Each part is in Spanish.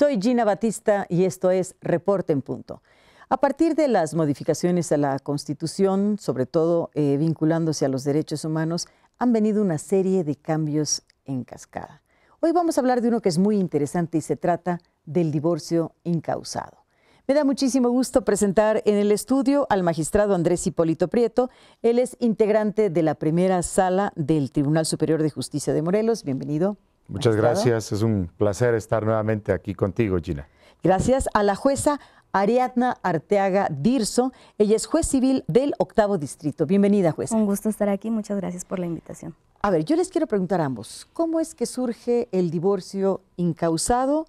Soy Gina Batista y esto es Reporte en Punto. A partir de las modificaciones a la Constitución, sobre todo eh, vinculándose a los derechos humanos, han venido una serie de cambios en cascada. Hoy vamos a hablar de uno que es muy interesante y se trata del divorcio incausado. Me da muchísimo gusto presentar en el estudio al magistrado Andrés Hipólito Prieto. Él es integrante de la primera sala del Tribunal Superior de Justicia de Morelos. Bienvenido. Muchas gracias, es un placer estar nuevamente aquí contigo, Gina. Gracias a la jueza Ariadna Arteaga Dirso, ella es juez civil del octavo distrito. Bienvenida, jueza. Un gusto estar aquí, muchas gracias por la invitación. A ver, yo les quiero preguntar a ambos, ¿cómo es que surge el divorcio incausado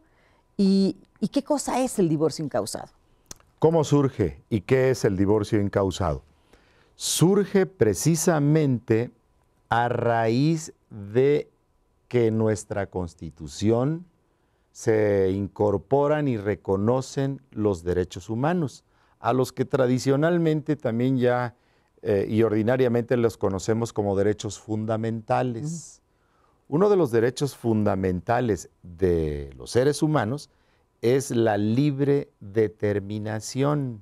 y qué cosa es el divorcio incausado? ¿Cómo surge y qué es el divorcio incausado? Surge precisamente a raíz de que nuestra Constitución se incorporan y reconocen los derechos humanos, a los que tradicionalmente también ya eh, y ordinariamente los conocemos como derechos fundamentales. Uno de los derechos fundamentales de los seres humanos es la libre determinación,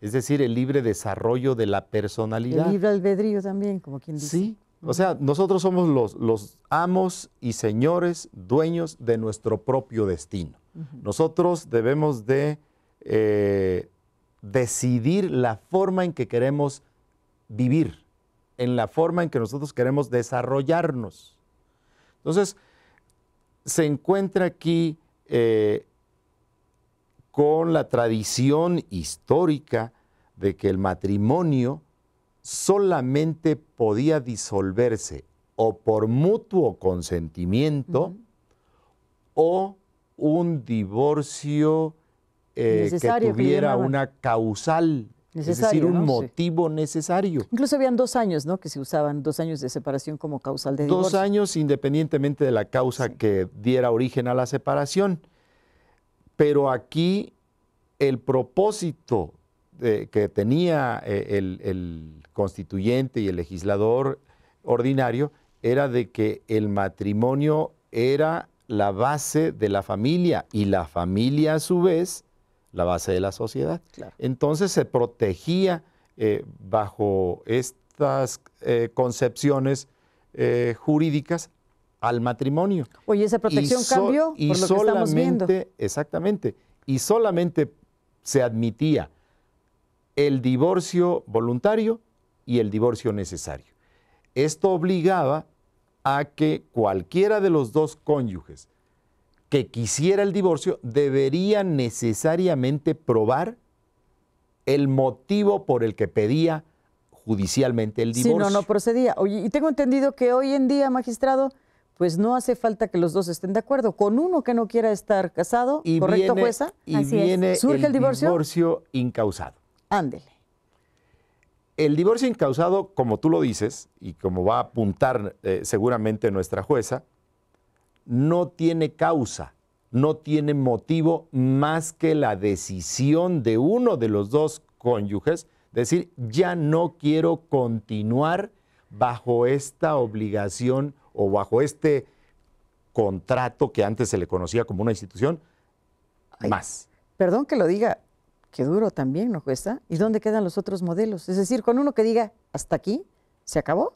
es decir, el libre desarrollo de la personalidad. El libre albedrío también, como quien dice. Sí, o sea, nosotros somos los, amos y señores, dueños de nuestro propio destino. Nosotros debemos de eh, decidir la forma en que queremos vivir, en la forma en que nosotros queremos desarrollarnos. Entonces, se encuentra aquí eh, con la tradición histórica de que el matrimonio solamente podía disolverse o por mutuo consentimiento o un divorcio eh, que tuviera una causal, es decir, un motivo necesario. Incluso habían dos años, ¿no? Que se usaban dos años de separación como causal de divorcio. Dos años independientemente de la causa que diera origen a la separación. Pero aquí el propósito que tenía eh, el, constituyente y el legislador ordinario era de que el matrimonio era la base de la familia y la familia a su vez la base de la sociedad. Entonces se protegía eh, bajo estas eh, concepciones jurídicas al matrimonio. Oye, esa protección cambió solamente Exactamente. Y solamente se admitía el divorcio voluntario y el divorcio necesario. Esto obligaba a que cualquiera de los dos cónyuges que quisiera el divorcio debería necesariamente probar el motivo por el que pedía judicialmente el divorcio. Si no, no procedía. y tengo entendido que hoy en día, magistrado, pues no hace falta que los dos estén de acuerdo. Con uno que no quiera estar casado, y ¿correcto, viene, jueza? Y ¿Surge el, divorcio incausado. Ándele. El divorcio incausado, como tú lo dices, y como va a apuntar eh, seguramente nuestra jueza, no tiene causa, no tiene motivo más que la decisión de uno de los dos cónyuges, decir, ya no quiero continuar bajo esta obligación o bajo este contrato que antes se le conocía como una institución, más. Perdón que lo diga, Qué duro también, ¿no cuesta? ¿Y dónde quedan los otros modelos? Es decir, con uno que diga, hasta aquí, ¿se acabó?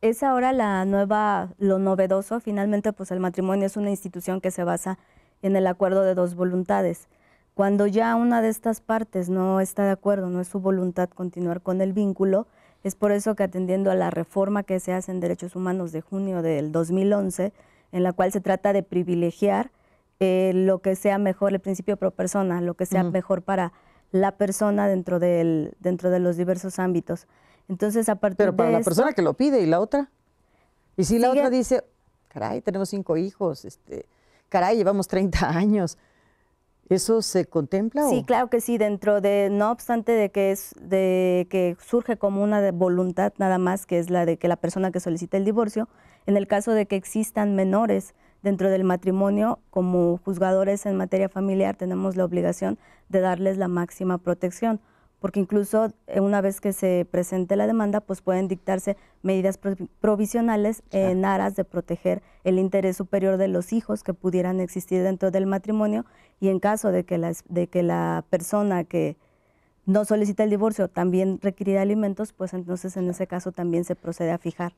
Es ahora la nueva, lo novedoso. Finalmente, pues el matrimonio es una institución que se basa en el acuerdo de dos voluntades. Cuando ya una de estas partes no está de acuerdo, no es su voluntad continuar con el vínculo, es por eso que atendiendo a la reforma que se hace en Derechos Humanos de junio del 2011, en la cual se trata de privilegiar eh, lo que sea mejor, el principio pro persona, lo que sea mejor para la persona dentro, del, dentro de los diversos ámbitos. Entonces, aparte Pero para la persona que lo pide y la otra. Y si la otra dice, caray, tenemos cinco hijos, este, caray, llevamos 30 años. ¿Eso se contempla? Sí, claro que sí, dentro de, no obstante de que, es, de que surge como una de voluntad nada más, que es la de que la persona que solicita el divorcio, en el caso de que existan menores dentro del matrimonio, como juzgadores en materia familiar, tenemos la obligación de darles la máxima protección, porque incluso eh, una vez que se presente la demanda, pues pueden dictarse medidas provisionales en aras de proteger el interés superior de los hijos que pudieran existir dentro del matrimonio y en caso de que, de que la persona que no solicita el divorcio también requiera alimentos, pues entonces en ese caso también se procede a fijar.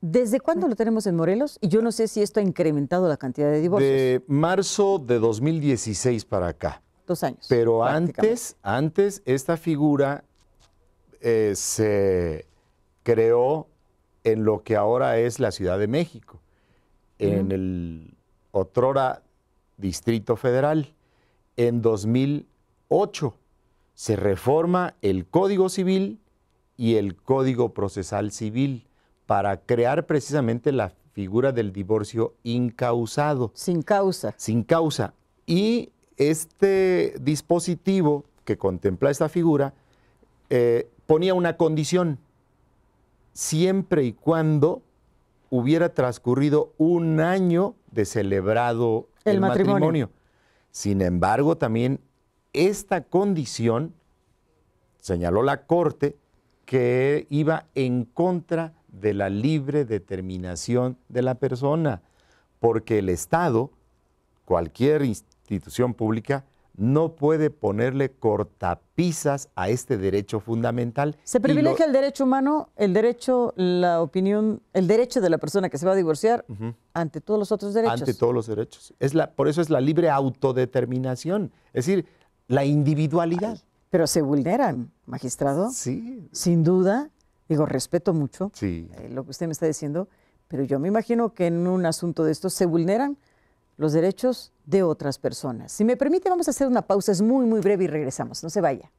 ¿Desde cuándo lo tenemos en Morelos? Y yo no sé si esto ha incrementado la cantidad de divorcios. De marzo de 2016 para acá. Dos años. Pero antes, antes esta figura eh, se creó en lo que ahora es la Ciudad de México, en el otrora Distrito Federal. En 2008 se reforma el Código Civil y el Código Procesal Civil para crear precisamente la figura del divorcio incausado. Sin causa. Sin causa. Y este dispositivo que contempla esta figura eh, ponía una condición, siempre y cuando hubiera transcurrido un año de celebrado el, matrimonio. Sin embargo, también esta condición, señaló la Corte, que iba en contra de la libre determinación de la persona, porque el Estado, cualquier institución pública, no puede ponerle cortapisas a este derecho fundamental. Se privilegia el derecho humano, el derecho, la opinión, el derecho de la persona que se va a divorciar ante todos los otros derechos. Ante todos los derechos. Es la, por eso es la libre autodeterminación, es decir, la individualidad. pero se vulneran, magistrado. Sí. Sin duda. Digo, respeto mucho eh, lo que usted me está diciendo, pero yo me imagino que en un asunto de estos se vulneran los derechos de otras personas. Si me permite, vamos a hacer una pausa, es muy, muy breve y regresamos. No se vaya.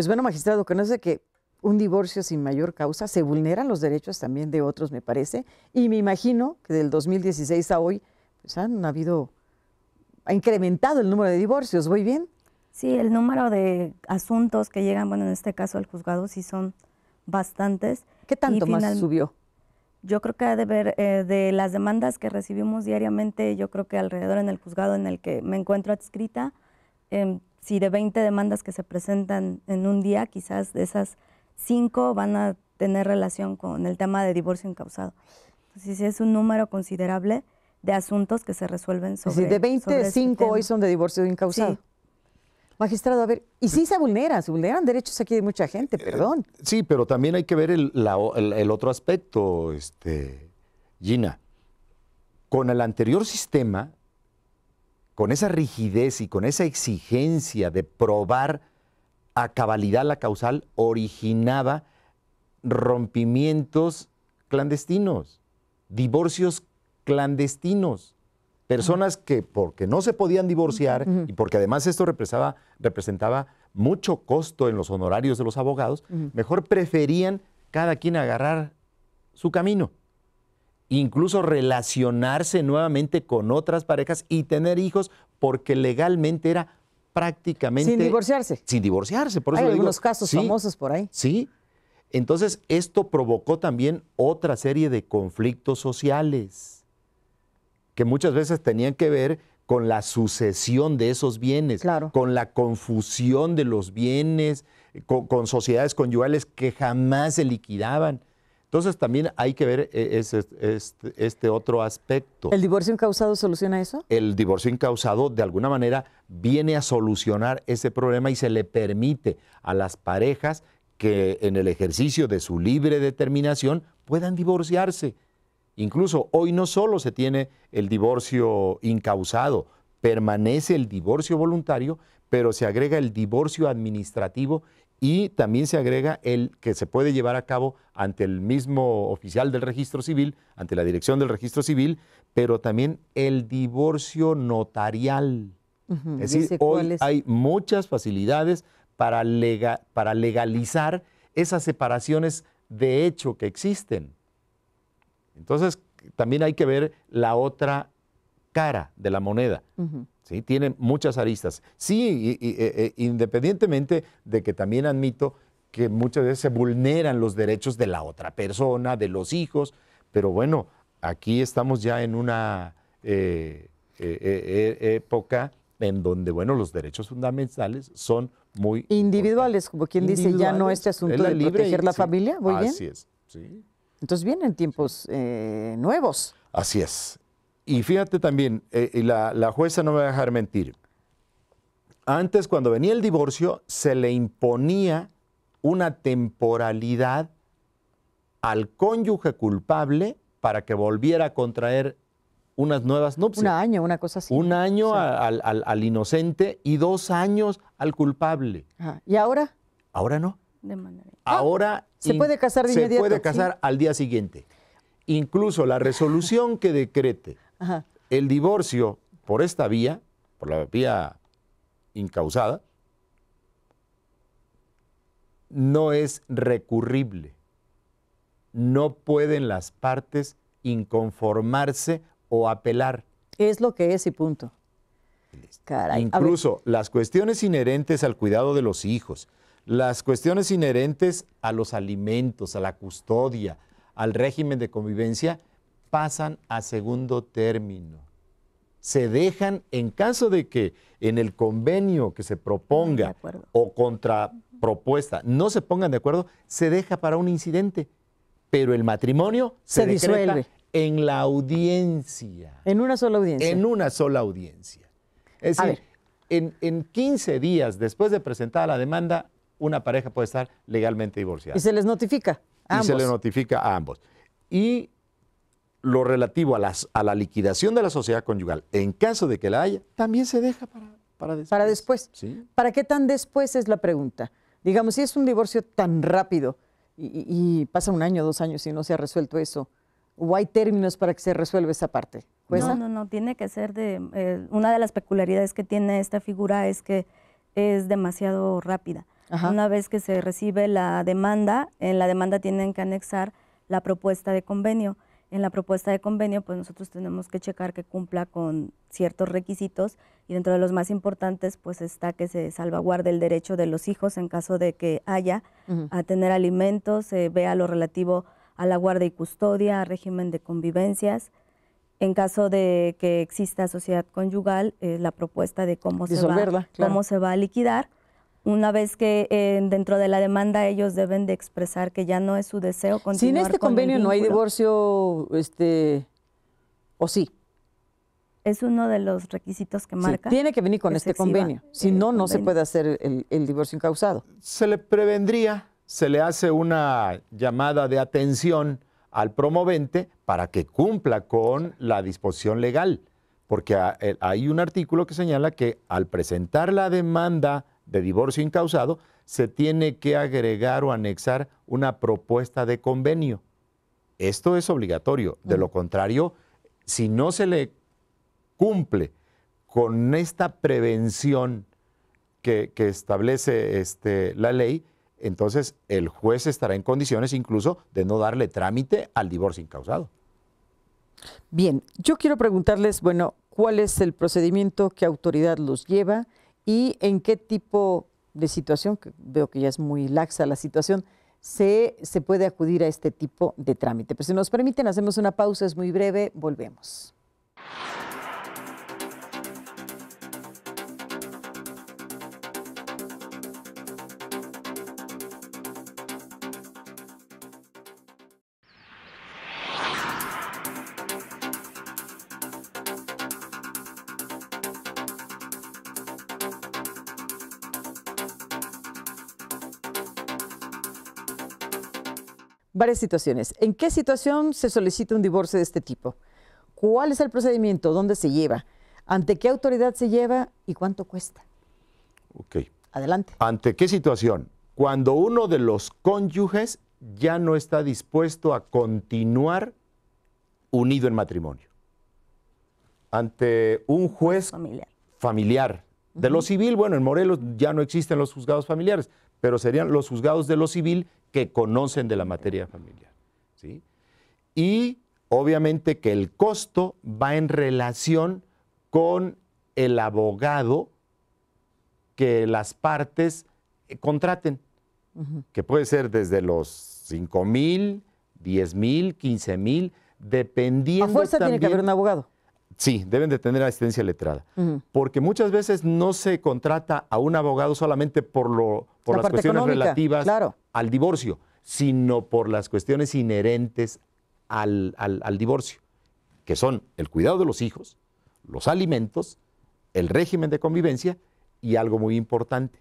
Pues bueno, magistrado, conoce que un divorcio sin mayor causa se vulneran los derechos también de otros, me parece, y me imagino que del 2016 a hoy pues han habido, ha incrementado el número de divorcios, ¿voy bien? Sí, el número de asuntos que llegan, bueno, en este caso al juzgado sí son bastantes. ¿Qué tanto más subió? Yo creo que ha de ver eh, de las demandas que recibimos diariamente, yo creo que alrededor en el juzgado en el que me encuentro adscrita, em, si de 20 demandas que se presentan en un día, quizás de esas 5 van a tener relación con el tema de divorcio incausado. Entonces, es un número considerable de asuntos que se resuelven sobre. Sí, de 25 5 hoy son de divorcio incausado. Magistrado, a ver, y sí se vulnera, se vulneran derechos aquí de mucha gente, eh, perdón. sí, pero también hay que ver el, el, otro aspecto, este, Gina. Con el anterior sistema, con esa rigidez y con esa exigencia de probar a cabalidad la causal, originaba rompimientos clandestinos, divorcios clandestinos, personas que porque no se podían divorciar y porque además esto representaba mucho costo en los honorarios de los abogados, mejor preferían cada quien agarrar su camino incluso relacionarse nuevamente con otras parejas y tener hijos porque legalmente era prácticamente... Sin divorciarse. Sin divorciarse, por eso Hay casos famosos por ahí. Sí. Entonces, esto provocó también otra serie de conflictos sociales que muchas veces tenían que ver con la sucesión de esos bienes, claro. con la confusión de los bienes, eh, con, sociedades conyugales que jamás se liquidaban. Entonces también hay que ver eh, este, este, otro aspecto. ¿El divorcio incausado soluciona eso? El divorcio incausado de alguna manera viene a solucionar ese problema y se le permite a las parejas que en el ejercicio de su libre determinación puedan divorciarse. Incluso hoy no solo se tiene el divorcio incausado, permanece el divorcio voluntario, pero se agrega el divorcio administrativo y también se agrega el que se puede llevar a cabo ante el mismo oficial del registro civil, ante la dirección del registro civil, pero también el divorcio notarial. Es decir, hoy hay muchas facilidades para, para legalizar esas separaciones de hecho que existen. Entonces, también hay que ver la otra cara de la moneda. ¿sí? Tiene muchas aristas. Sí, e, e, independientemente de que también admito que muchas veces se vulneran los derechos de la otra persona, de los hijos, pero bueno, aquí estamos ya en una eh, e, época en donde, bueno, los derechos fundamentales son muy... Individuales, como quien dice, ya no este asunto de proteger la familia, ¿voy bien? Así es, sí. Entonces vienen tiempos eh, nuevos. Así es y fíjate también, eh, y la, jueza no me va a dejar mentir. Antes, cuando venía el divorcio, se le imponía una temporalidad al cónyuge culpable para que volviera a contraer unas nuevas nupcias. Un año, una cosa así. Un año al, inocente y dos años al culpable. ¿Y ahora? Ahora no. Ahora... Ah, se puede casar de Se puede casar al día siguiente. Incluso la resolución que decrete el divorcio por esta vía, por la vía incausada, no es recurrible. No pueden las partes inconformarse o apelar. Es lo que es y punto. Incluso las cuestiones inherentes al cuidado de los hijos, las cuestiones inherentes a los alimentos, a la custodia, al régimen de convivencia, pasan a segundo término. Se dejan, en caso de que en el convenio que se proponga o contrapropuesta no se pongan de acuerdo, se deja para un incidente, pero el matrimonio se, disuelve en la audiencia. En una sola audiencia. En una sola audiencia. Es decir, en, 15 días después de presentada la demanda, una pareja puede estar legalmente divorciada. Y se les notifica. A y se les notifica a ambos. Y lo relativo a, a la liquidación de la sociedad conyugal, en caso de que la haya, también se deja para, para después. Para después. ¿Para qué tan después es la pregunta? Digamos, si es un divorcio tan rápido y, pasa un año, dos años y no se ha resuelto eso, ¿o hay términos para que se resuelva esa parte? No, no, no, tiene que ser de... Eh, una de las peculiaridades que tiene esta figura es que es demasiado rápida. Una vez que se recibe la demanda, en la demanda tienen que anexar la propuesta de convenio en la propuesta de convenio, pues nosotros tenemos que checar que cumpla con ciertos requisitos y dentro de los más importantes, pues está que se salvaguarde el derecho de los hijos en caso de que haya a tener alimentos, se vea lo relativo a la guarda y custodia, a régimen de convivencias. En caso de que exista sociedad conyugal, eh, la propuesta de cómo, se va, cómo se va a liquidar una vez que eh, dentro de la demanda ellos deben de expresar que ya no es su deseo continuar Sin este convenio no hay divorcio, este, o sí. Es uno de los requisitos que marca. tiene que venir con este convenio, si no, no se puede hacer el, el divorcio incausado. Se le prevendría, se le hace una llamada de atención al promovente para que cumpla con la disposición legal, porque hay un artículo que señala que al presentar la demanda de divorcio incausado, se tiene que agregar o anexar una propuesta de convenio. Esto es obligatorio. De lo contrario, si no se le cumple con esta prevención que, establece este, la ley, entonces el juez estará en condiciones incluso de no darle trámite al divorcio incausado. Bien, yo quiero preguntarles, bueno, ¿cuál es el procedimiento? ¿Qué autoridad los lleva? y en qué tipo de situación, que veo que ya es muy laxa la situación, se, se puede acudir a este tipo de trámite. Pues si nos permiten, hacemos una pausa, es muy breve, volvemos. varias situaciones. ¿En qué situación se solicita un divorcio de este tipo? ¿Cuál es el procedimiento? ¿Dónde se lleva? ¿Ante qué autoridad se lleva y cuánto cuesta? Ok. Adelante. ¿Ante qué situación? Cuando uno de los cónyuges ya no está dispuesto a continuar unido en matrimonio. Ante un juez familiar, familiar de lo civil, bueno, en Morelos ya no existen los juzgados familiares, pero serían los juzgados de lo civil que conocen de la materia familiar. ¿sí? Y obviamente que el costo va en relación con el abogado que las partes eh, contraten, que puede ser desde los 5 mil, 10 mil, 15 mil, dependiendo. A fuerza también, tiene que haber un abogado. Sí, deben de tener asistencia letrada, porque muchas veces no se contrata a un abogado solamente por, lo, por las cuestiones relativas al divorcio, sino por las cuestiones inherentes al, divorcio, que son el cuidado de los hijos, los alimentos, el régimen de convivencia y algo muy importante,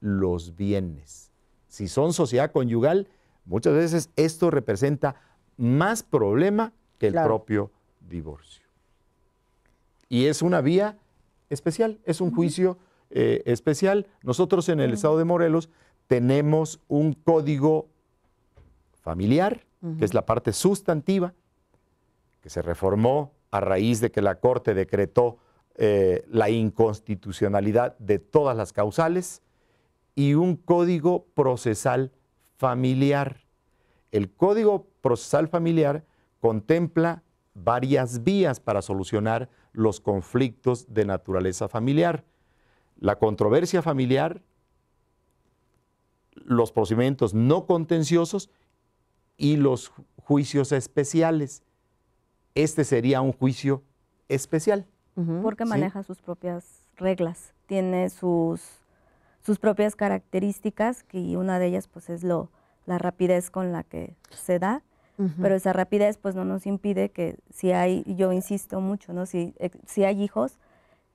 los bienes. Si son sociedad conyugal, muchas veces esto representa más problema que el propio divorcio y es una vía especial, es un juicio eh, especial. Nosotros en el estado de Morelos tenemos un código familiar, que es la parte sustantiva, que se reformó a raíz de que la Corte decretó eh, la inconstitucionalidad de todas las causales, y un código procesal familiar. El código procesal familiar contempla varias vías para solucionar los conflictos de naturaleza familiar. La controversia familiar, los procedimientos no contenciosos y los juicios especiales. Este sería un juicio especial. Porque maneja sus propias reglas, tiene sus, propias características y una de ellas pues es la rapidez con la que se da pero esa rapidez pues no nos impide que si hay, yo insisto mucho, ¿no? Si, hay hijos,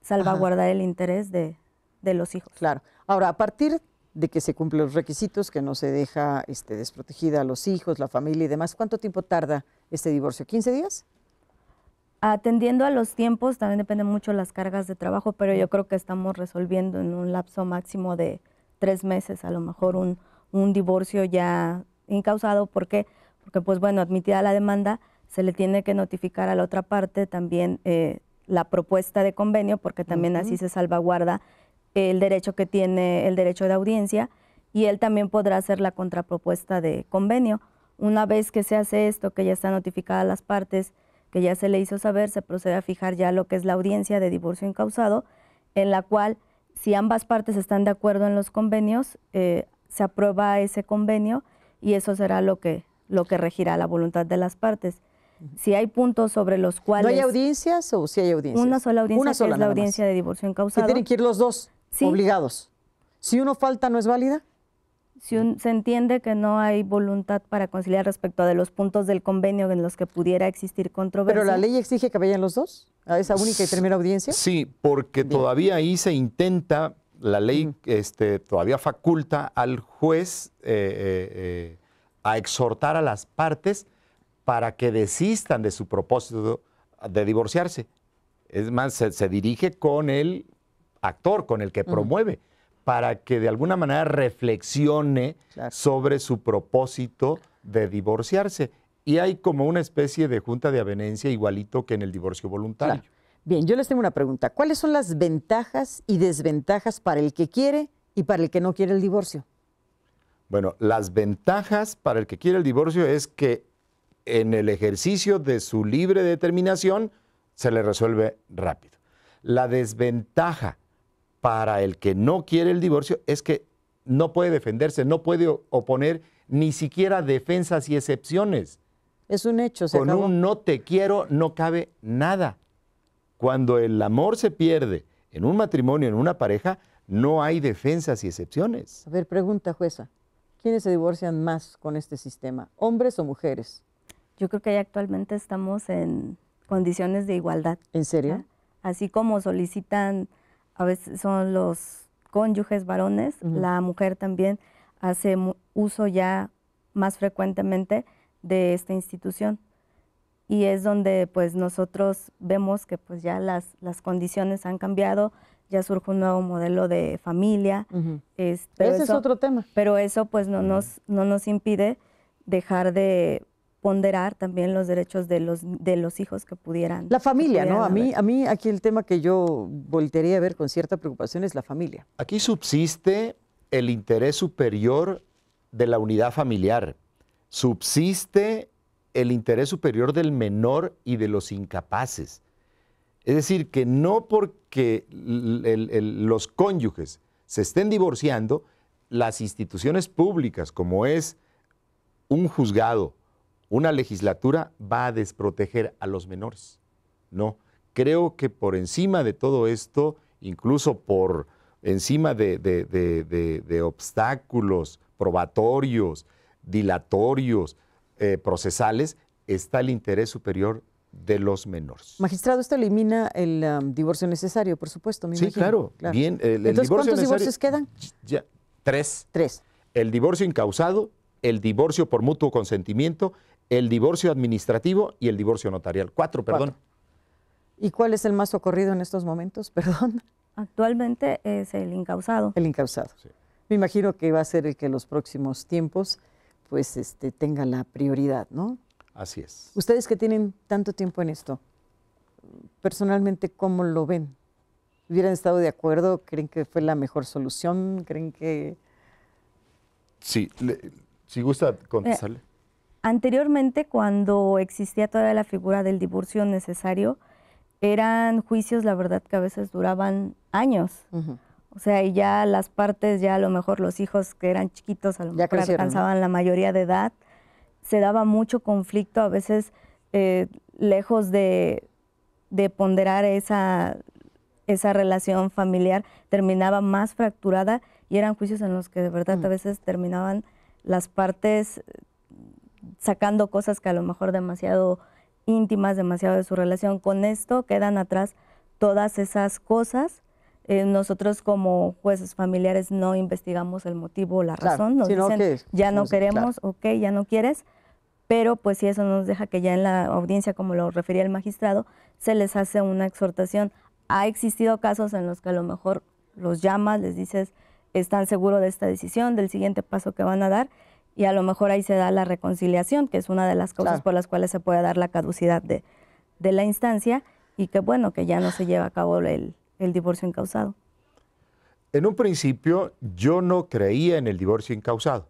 salvaguardar el interés de, los hijos. Claro. Ahora, a partir de que se cumplen los requisitos, que no se deja este, desprotegida a los hijos, la familia y demás, ¿cuánto tiempo tarda este divorcio? ¿15 días? Atendiendo a los tiempos, también depende mucho las cargas de trabajo, pero yo creo que estamos resolviendo en un lapso máximo de tres meses, a lo mejor un, un divorcio ya incausado, porque porque pues bueno, admitida la demanda, se le tiene que notificar a la otra parte también eh, la propuesta de convenio, porque también así se salvaguarda el derecho que tiene el derecho de audiencia, y él también podrá hacer la contrapropuesta de convenio. Una vez que se hace esto, que ya está notificada las partes, que ya se le hizo saber, se procede a fijar ya lo que es la audiencia de divorcio incausado, en la cual, si ambas partes están de acuerdo en los convenios, eh, se aprueba ese convenio y eso será lo que lo que regirá la voluntad de las partes. Si hay puntos sobre los cuales... ¿No hay audiencias o si hay audiencias? Una sola audiencia, sola, es la audiencia de divorcio incausado. tienen que ir los dos, obligados. Si uno falta, ¿no es válida? Si se entiende que no hay voluntad para conciliar respecto a de los puntos del convenio en los que pudiera existir controversia. ¿Pero la ley exige que vayan los dos a esa única y primera audiencia? Sí, porque todavía ahí se intenta, la ley este, todavía faculta al juez... Eh, eh, eh, a exhortar a las partes para que desistan de su propósito de divorciarse. Es más, se, dirige con el actor, con el que promueve, para que de alguna manera reflexione sobre su propósito de divorciarse. Y hay como una especie de junta de avenencia igualito que en el divorcio voluntario. Bien, yo les tengo una pregunta. ¿Cuáles son las ventajas y desventajas para el que quiere y para el que no quiere el divorcio? Bueno, las ventajas para el que quiere el divorcio es que en el ejercicio de su libre determinación se le resuelve rápido. La desventaja para el que no quiere el divorcio es que no puede defenderse, no puede oponer ni siquiera defensas y excepciones. Es un hecho. Se Con un no te quiero no cabe nada. Cuando el amor se pierde en un matrimonio, en una pareja, no hay defensas y excepciones. A ver, pregunta, jueza. ¿Quiénes se divorcian más con este sistema, hombres o mujeres? Yo creo que ya actualmente estamos en condiciones de igualdad. ¿En serio? Así como solicitan, a veces son los cónyuges varones, la mujer también hace uso ya más frecuentemente de esta institución. Y es donde pues nosotros vemos que pues ya las, las condiciones han cambiado, ya surge un nuevo modelo de familia. Ese es otro tema. Pero eso pues no, nos, no nos impide dejar de ponderar también los derechos de los, de los hijos que pudieran. La familia, ¿no? A mí, a mí aquí el tema que yo voltearía a ver con cierta preocupación es la familia. Aquí subsiste el interés superior de la unidad familiar, subsiste el interés superior del menor y de los incapaces. Es decir, que no porque los cónyuges se estén divorciando, las instituciones públicas, como es un juzgado, una legislatura, va a desproteger a los menores. No, creo que por encima de todo esto, incluso por encima de, obstáculos probatorios, dilatorios, eh, procesales, está el interés superior de los menores. Magistrado, esto elimina el um, divorcio necesario, por supuesto. sí, Claro, Bien, el, Entonces, ¿cuántos divorcios quedan? tres. Tres. El divorcio incausado, el divorcio por mutuo consentimiento, el divorcio administrativo y el divorcio notarial. Cuatro, perdón. ¿Y cuál es el más ocurrido en estos momentos? Perdón. Actualmente es el incausado. El incausado. Me imagino que va a ser el que en los próximos tiempos pues este, tenga la prioridad, ¿no? Así es. Ustedes que tienen tanto tiempo en esto, personalmente, ¿cómo lo ven? ¿Hubieran estado de acuerdo? ¿Creen que fue la mejor solución? ¿Creen que...? Sí, si gusta contestarle. Eh, anteriormente, cuando existía toda la figura del divorcio necesario, eran juicios, la verdad, que a veces duraban años. O sea, y ya las partes, ya a lo mejor los hijos que eran chiquitos, a lo mejor alcanzaban la mayoría de edad se daba mucho conflicto, a veces eh, lejos de, ponderar esa, esa relación familiar, terminaba más fracturada y eran juicios en los que de verdad mm. a veces terminaban las partes eh, sacando cosas que a lo mejor demasiado íntimas, demasiado de su relación. Con esto quedan atrás todas esas cosas eh, nosotros como jueces familiares no investigamos el motivo o la razón, nos dicen ya no queremos, ok, ya no quieres, pero pues si eso nos deja que ya en la audiencia, como lo refería el magistrado, se les hace una exhortación. Ha existido casos en los que a lo mejor los llamas, les dices, están seguros de esta decisión, del siguiente paso que van a dar, y a lo mejor ahí se da la reconciliación, que es una de las cosas por las cuales se puede dar la caducidad de, de la instancia, y que bueno, que ya no se lleva a cabo el, el divorcio incausado? En un principio yo no creía en el divorcio incausado.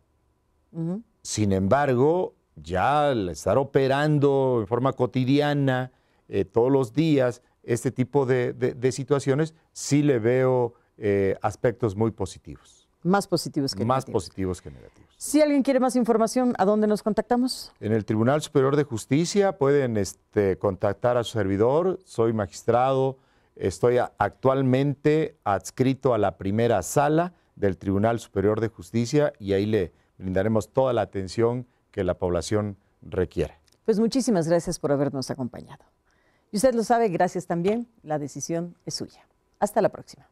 Sin embargo, ya al estar operando en forma cotidiana, eh, todos los días, este tipo de, situaciones, sí le veo eh, aspectos muy positivos. Más positivos que negativos. Más positivos que negativos. Si alguien quiere más información, ¿a dónde nos contactamos? En el Tribunal Superior de Justicia pueden este, contactar a su servidor. Soy magistrado Estoy actualmente adscrito a la primera sala del Tribunal Superior de Justicia y ahí le brindaremos toda la atención que la población requiere. Pues muchísimas gracias por habernos acompañado. Y usted lo sabe, gracias también, la decisión es suya. Hasta la próxima.